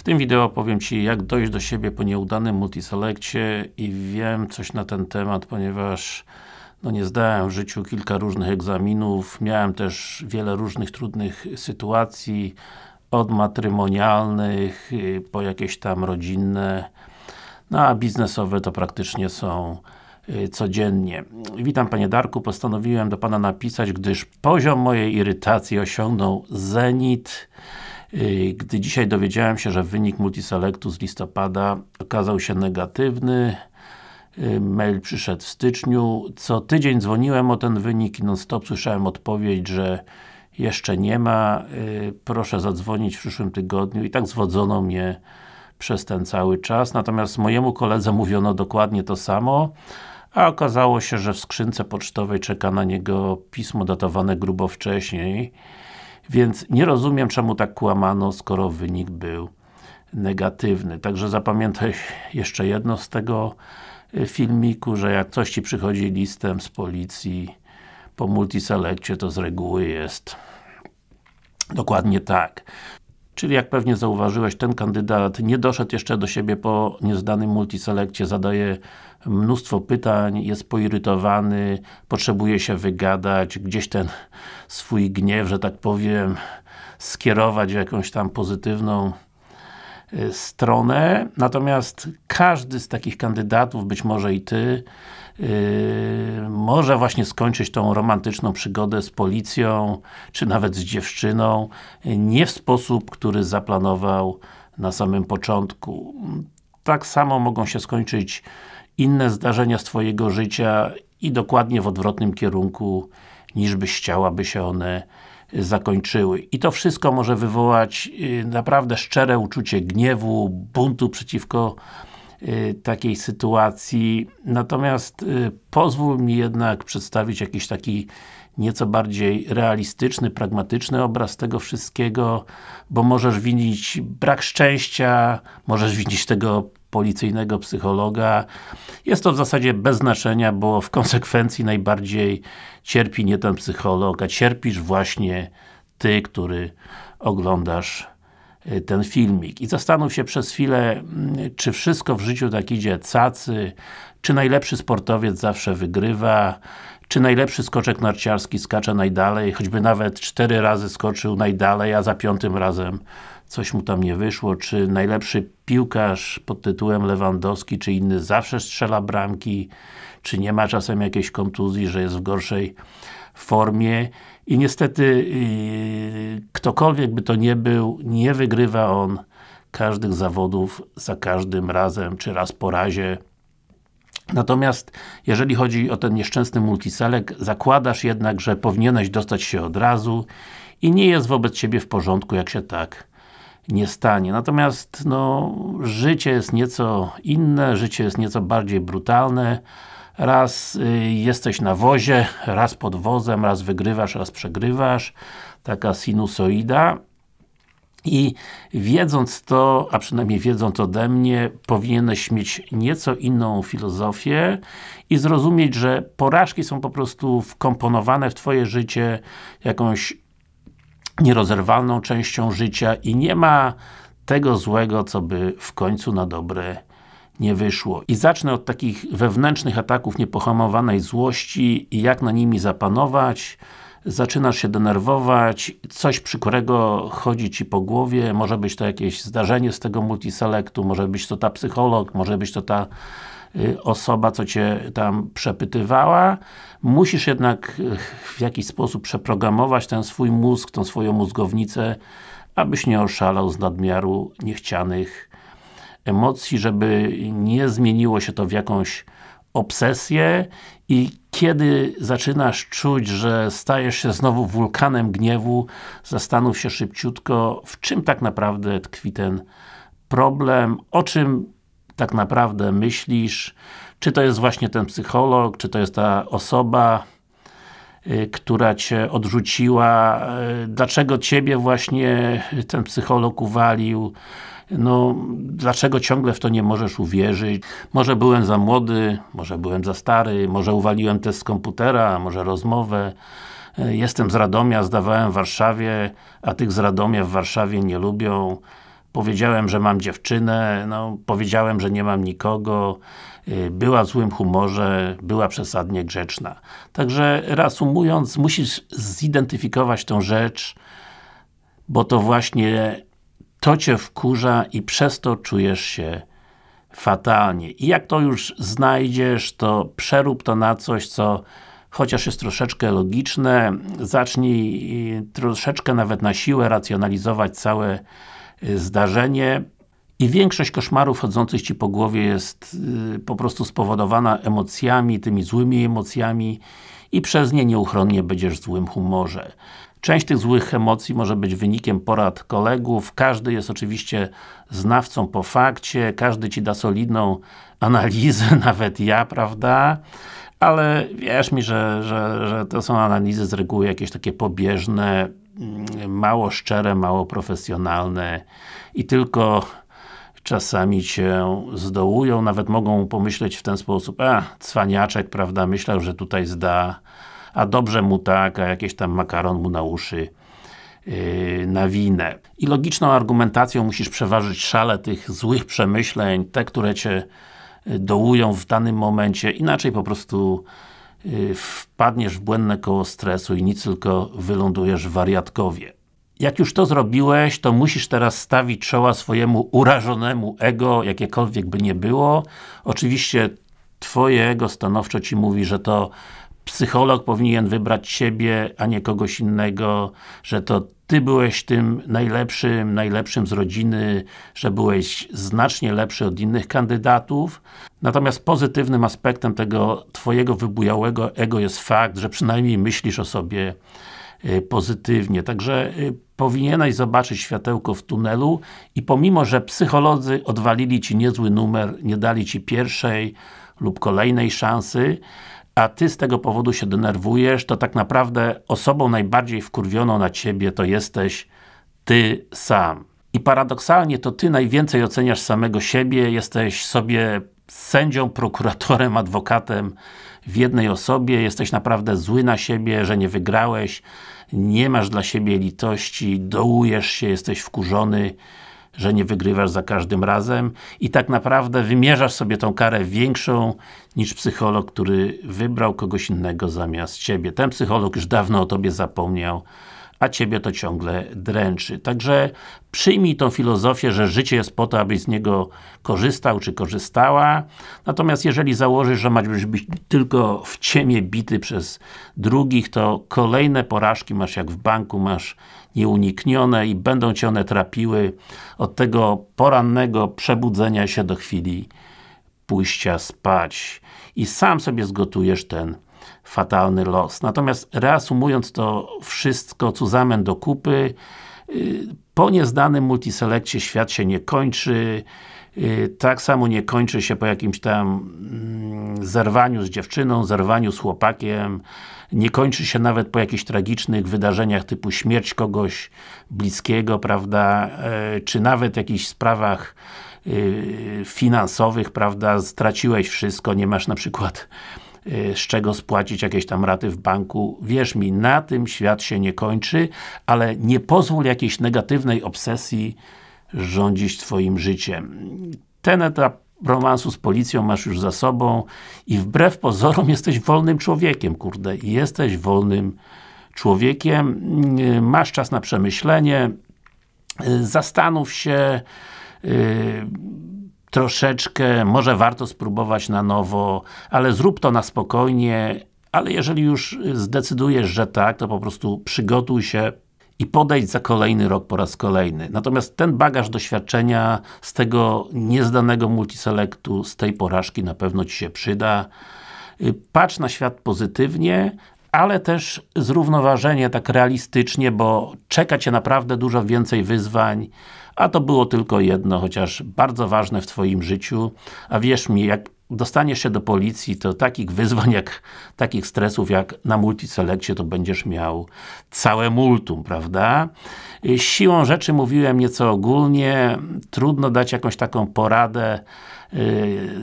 W tym wideo powiem Ci, jak dojść do siebie po nieudanym multiselekcie i wiem coś na ten temat, ponieważ no nie zdałem w życiu kilka różnych egzaminów, miałem też wiele różnych trudnych sytuacji od matrymonialnych, y, po jakieś tam rodzinne, no a biznesowe to praktycznie są y, codziennie. Witam Panie Darku, postanowiłem do Pana napisać, gdyż poziom mojej irytacji osiągnął zenit. Y, gdy dzisiaj dowiedziałem się, że wynik multiselectu z listopada okazał się negatywny, y, mail przyszedł w styczniu. Co tydzień dzwoniłem o ten wynik i non-stop słyszałem odpowiedź, że jeszcze nie ma, y, proszę zadzwonić w przyszłym tygodniu i tak zwodzono mnie przez ten cały czas. Natomiast mojemu koledze mówiono dokładnie to samo, a okazało się, że w skrzynce pocztowej czeka na niego pismo datowane grubo wcześniej. Więc nie rozumiem, czemu tak kłamano, skoro wynik był negatywny. Także zapamiętaj jeszcze jedno z tego y, filmiku, że jak coś Ci przychodzi listem z policji po multiselekcie, to z reguły jest dokładnie tak. Czyli jak pewnie zauważyłeś, ten kandydat nie doszedł jeszcze do siebie po niezdanym multiselekcie, zadaje mnóstwo pytań, jest poirytowany, potrzebuje się wygadać, gdzieś ten swój gniew, że tak powiem, skierować w jakąś tam pozytywną y, stronę. Natomiast każdy z takich kandydatów, być może i Ty, Yy, może właśnie skończyć tą romantyczną przygodę z policją, czy nawet z dziewczyną, nie w sposób, który zaplanował na samym początku. Tak samo mogą się skończyć inne zdarzenia z Twojego życia i dokładnie w odwrotnym kierunku, niż byś chciała, by się one zakończyły. I to wszystko może wywołać yy, naprawdę szczere uczucie gniewu, buntu przeciwko Y, takiej sytuacji. Natomiast y, pozwól mi jednak przedstawić jakiś taki nieco bardziej realistyczny, pragmatyczny obraz tego wszystkiego, bo możesz winić brak szczęścia, możesz winić tego policyjnego psychologa. Jest to w zasadzie bez znaczenia, bo w konsekwencji najbardziej cierpi nie ten psycholog, a cierpisz właśnie Ty, który oglądasz Y, ten filmik. I zastanów się przez chwilę, mm, czy wszystko w życiu tak idzie cacy, czy najlepszy sportowiec zawsze wygrywa, czy najlepszy skoczek narciarski skacze najdalej, choćby nawet cztery razy skoczył najdalej, a za piątym razem coś mu tam nie wyszło, czy najlepszy piłkarz pod tytułem Lewandowski, czy inny zawsze strzela bramki, czy nie ma czasem jakiejś kontuzji, że jest w gorszej formie i niestety y, ktokolwiek by to nie był, nie wygrywa on każdych zawodów za każdym razem, czy raz po razie. Natomiast, jeżeli chodzi o ten nieszczęsny multiselek, zakładasz jednak, że powinieneś dostać się od razu i nie jest wobec Ciebie w porządku, jak się tak nie stanie. Natomiast, no, życie jest nieco inne, życie jest nieco bardziej brutalne, Raz y, jesteś na wozie, raz pod wozem, raz wygrywasz, raz przegrywasz. Taka sinusoida. I wiedząc to, a przynajmniej wiedząc ode mnie, powinieneś mieć nieco inną filozofię i zrozumieć, że porażki są po prostu wkomponowane w Twoje życie jakąś nierozerwalną częścią życia i nie ma tego złego, co by w końcu na dobre nie wyszło. I zacznę od takich wewnętrznych ataków niepohamowanej złości i jak na nimi zapanować. Zaczynasz się denerwować, coś przykrego chodzi Ci po głowie, może być to jakieś zdarzenie z tego multiselektu, może być to ta psycholog, może być to ta y, osoba, co Cię tam przepytywała. Musisz jednak y, w jakiś sposób przeprogramować ten swój mózg, tą swoją mózgownicę, abyś nie oszalał z nadmiaru niechcianych emocji, żeby nie zmieniło się to w jakąś obsesję i kiedy zaczynasz czuć, że stajesz się znowu wulkanem gniewu, zastanów się szybciutko, w czym tak naprawdę tkwi ten problem, o czym tak naprawdę myślisz, czy to jest właśnie ten psycholog, czy to jest ta osoba, y, która Cię odrzuciła, y, dlaczego Ciebie właśnie ten psycholog uwalił, no dlaczego ciągle w to nie możesz uwierzyć? Może byłem za młody, może byłem za stary, może uwaliłem test z komputera, może rozmowę. E, jestem z Radomia, zdawałem w Warszawie, a tych z Radomia w Warszawie nie lubią. Powiedziałem, że mam dziewczynę, no, powiedziałem, że nie mam nikogo, e, była w złym humorze, była przesadnie grzeczna. Także reasumując, musisz zidentyfikować tą rzecz, bo to właśnie to Cię wkurza i przez to czujesz się fatalnie. I jak to już znajdziesz, to przerób to na coś, co chociaż jest troszeczkę logiczne, zacznij y, troszeczkę nawet na siłę racjonalizować całe y, zdarzenie i większość koszmarów chodzących Ci po głowie jest y, po prostu spowodowana emocjami, tymi złymi emocjami i przez nie nieuchronnie będziesz w złym humorze. Część tych złych emocji może być wynikiem porad kolegów, każdy jest oczywiście znawcą po fakcie, każdy Ci da solidną analizę, nawet ja, prawda? Ale wierz mi, że, że, że to są analizy z reguły jakieś takie pobieżne, mm, mało szczere, mało profesjonalne i tylko czasami Cię zdołują, nawet mogą pomyśleć w ten sposób, a, cwaniaczek, prawda, myślał, że tutaj zda a dobrze mu tak, a jakieś tam makaron mu na uszy y, na winę. I logiczną argumentacją musisz przeważyć szale tych złych przemyśleń, te, które Cię y, dołują w danym momencie, inaczej po prostu y, wpadniesz w błędne koło stresu i nic tylko wylądujesz w wariatkowie. Jak już to zrobiłeś, to musisz teraz stawić czoła swojemu urażonemu ego, jakiekolwiek by nie było. Oczywiście Twoje ego stanowczo Ci mówi, że to psycholog powinien wybrać siebie, a nie kogoś innego, że to Ty byłeś tym najlepszym, najlepszym z rodziny, że byłeś znacznie lepszy od innych kandydatów. Natomiast pozytywnym aspektem tego Twojego wybujałego ego jest fakt, że przynajmniej myślisz o sobie y, pozytywnie. Także y, powinieneś zobaczyć światełko w tunelu i pomimo, że psycholodzy odwalili Ci niezły numer, nie dali Ci pierwszej lub kolejnej szansy, a Ty z tego powodu się denerwujesz, to tak naprawdę osobą najbardziej wkurwioną na Ciebie to jesteś Ty sam. I paradoksalnie to Ty najwięcej oceniasz samego siebie, jesteś sobie sędzią, prokuratorem, adwokatem w jednej osobie, jesteś naprawdę zły na siebie, że nie wygrałeś, nie masz dla siebie litości, dołujesz się, jesteś wkurzony, że nie wygrywasz za każdym razem i tak naprawdę wymierzasz sobie tą karę większą niż psycholog, który wybrał kogoś innego zamiast Ciebie. Ten psycholog już dawno o Tobie zapomniał, a Ciebie to ciągle dręczy. Także przyjmij tą filozofię, że życie jest po to, abyś z niego korzystał czy korzystała. Natomiast jeżeli założysz, że masz być tylko w ciemię bity przez drugich, to kolejne porażki masz jak w banku, masz nieuniknione i będą Cię one trapiły od tego porannego przebudzenia się do chwili pójścia spać. I sam sobie zgotujesz ten fatalny los. Natomiast reasumując to wszystko cuzamen do kupy, y, po niezdanym multiselekcie świat się nie kończy, y, tak samo nie kończy się po jakimś tam mm, zerwaniu z dziewczyną, zerwaniu z chłopakiem, nie kończy się nawet po jakichś tragicznych wydarzeniach typu śmierć kogoś bliskiego, prawda, e, czy nawet jakichś sprawach y, finansowych, prawda, straciłeś wszystko, nie masz na przykład Y, z czego spłacić jakieś tam raty w banku. Wierz mi, na tym świat się nie kończy, ale nie pozwól jakiejś negatywnej obsesji rządzić Twoim życiem. Ten etap romansu z policją masz już za sobą i wbrew pozorom jesteś wolnym człowiekiem, kurde. Jesteś wolnym człowiekiem, y, masz czas na przemyślenie, y, zastanów się, troszeczkę, może warto spróbować na nowo, ale zrób to na spokojnie, ale jeżeli już zdecydujesz, że tak, to po prostu przygotuj się i podejdź za kolejny rok po raz kolejny. Natomiast ten bagaż doświadczenia z tego niezdanego multiselektu, z tej porażki na pewno Ci się przyda. Y, patrz na świat pozytywnie, ale też zrównoważenie tak realistycznie, bo czeka Cię naprawdę dużo więcej wyzwań, a to było tylko jedno, chociaż bardzo ważne w Twoim życiu, a wierz mi, jak dostaniesz się do policji, to takich wyzwań, jak, takich stresów jak na multiselekcie, to będziesz miał całe multum, prawda? Siłą rzeczy mówiłem nieco ogólnie, trudno dać jakąś taką poradę yy,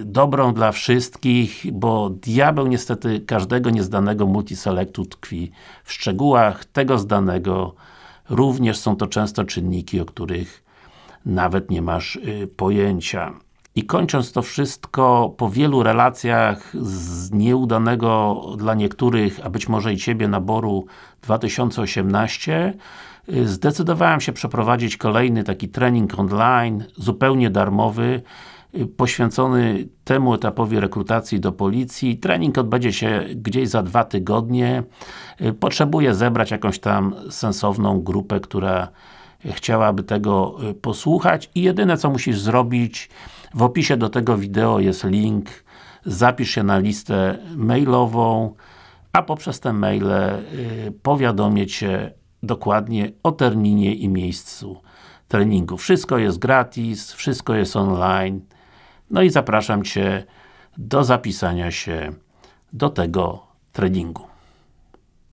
dobrą dla wszystkich, bo diabeł niestety każdego niezdanego multiselektu tkwi w szczegółach tego zdanego, również są to często czynniki, o których nawet nie masz yy, pojęcia. I kończąc to wszystko, po wielu relacjach z nieudanego dla niektórych, a być może i Ciebie, naboru 2018, y, zdecydowałem się przeprowadzić kolejny taki trening online, zupełnie darmowy, y, poświęcony temu etapowi rekrutacji do policji. Trening odbędzie się gdzieś za dwa tygodnie. Y, potrzebuję zebrać jakąś tam sensowną grupę, która chciałaby tego posłuchać i jedyne co musisz zrobić w opisie do tego wideo jest link zapisz się na listę mailową, a poprzez te maile y, powiadomię Cię dokładnie o terminie i miejscu treningu. Wszystko jest gratis, wszystko jest online. No i zapraszam Cię do zapisania się do tego treningu.